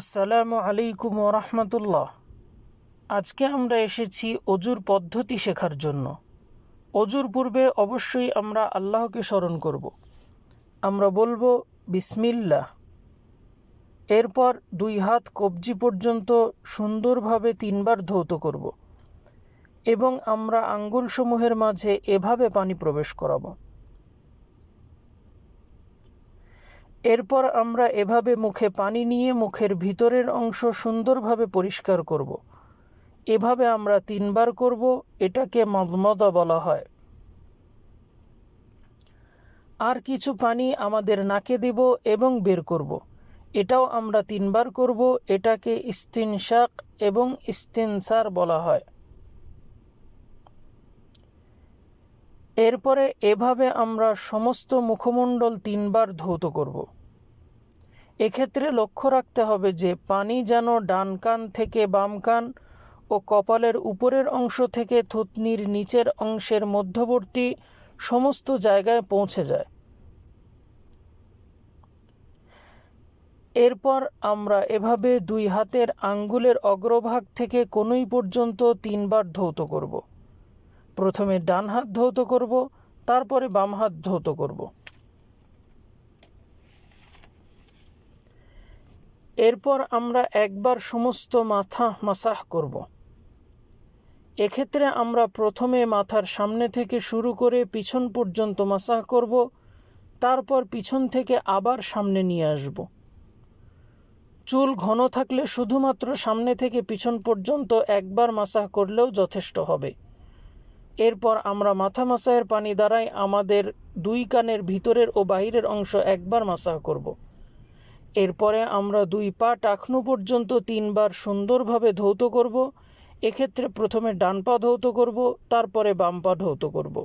আসসালামু আলাইকুম রহমতুল্লাহ আজকে আমরা এসেছি অজুর পদ্ধতি শেখার জন্য অজুর পূর্বে অবশ্যই আমরা আল্লাহকে স্মরণ করব আমরা বলবো বিসমিল্লাহ এরপর দুই হাত কবজি পর্যন্ত সুন্দরভাবে তিনবার ধৌত করব এবং আমরা আঙ্গুলসমূহের মাঝে এভাবে পানি প্রবেশ করাবো এরপর আমরা এভাবে মুখে পানি নিয়ে মুখের ভিতরের অংশ সুন্দরভাবে পরিষ্কার করব। এভাবে আমরা তিনবার করব এটাকে মদমদা বলা হয় আর কিছু পানি আমাদের নাকে দেব এবং বের করব। এটাও আমরা তিনবার করব এটাকে ইস্তিনশাক এবং ইস্তিনসার বলা হয় এরপরে এভাবে আমরা সমস্ত মুখমণ্ডল তিনবার ধৌত করব এক্ষেত্রে লক্ষ্য রাখতে হবে যে পানি যেন ডান কান থেকে বাম কান ও কপালের উপরের অংশ থেকে থুতনির নিচের অংশের মধ্যবর্তী সমস্ত জায়গায় পৌঁছে যায় এরপর আমরা এভাবে দুই হাতের আঙ্গুলের অগ্রভাগ থেকে কোনোই পর্যন্ত তিনবার ধৌত করবো প্রথমে ডান হাত ধৌত করব তারপরে বাম হাত ধৌত করব এরপর আমরা একবার সমস্ত মাথা মাসাহ করব এক্ষেত্রে আমরা প্রথমে মাথার সামনে থেকে শুরু করে পিছন পর্যন্ত মাসাহ করব তারপর পিছন থেকে আবার সামনে নিয়ে আসব চুল ঘন থাকলে শুধুমাত্র সামনে থেকে পিছন পর্যন্ত একবার মাসাহ করলেও যথেষ্ট হবে এরপর আমরা মাথা মাসায়ের পানি দ্বারাই আমাদের দুই কানের ভিতরের ও বাহিরের অংশ একবার মাসা করব। এরপরে আমরা দুই পা টাকনো পর্যন্ত তিনবার সুন্দরভাবে ধৌত করব এক্ষেত্রে প্রথমে ডান পা ধৌত করব তারপরে বাম পা ধৌত করবো